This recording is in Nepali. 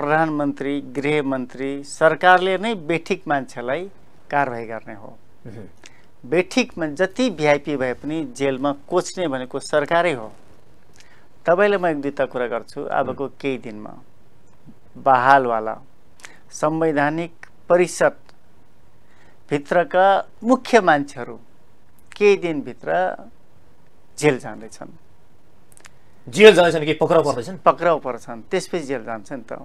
प्रधानमन्त्री गृहमन्त्री सरकारले नै बेठिक मान्छेलाई कारवाही गर्ने हो बेठिकमा जति भिआइपी भए पनि जेलमा कोच्ने भनेको सरकारै हो तपाईँलाई म एक दुईवटा कुरा गर्छु अबको केही दिनमा बहालवाला संवैधानिक परिषदभित्रका मुख्य मान्छेहरू केही दिनभित्र जेल जाँदैछन् जेल जाँदैछन् कि पक्राउ पर्दैछन् पक्राउ पर्छन् त्यसपछि जेल जान्छन् त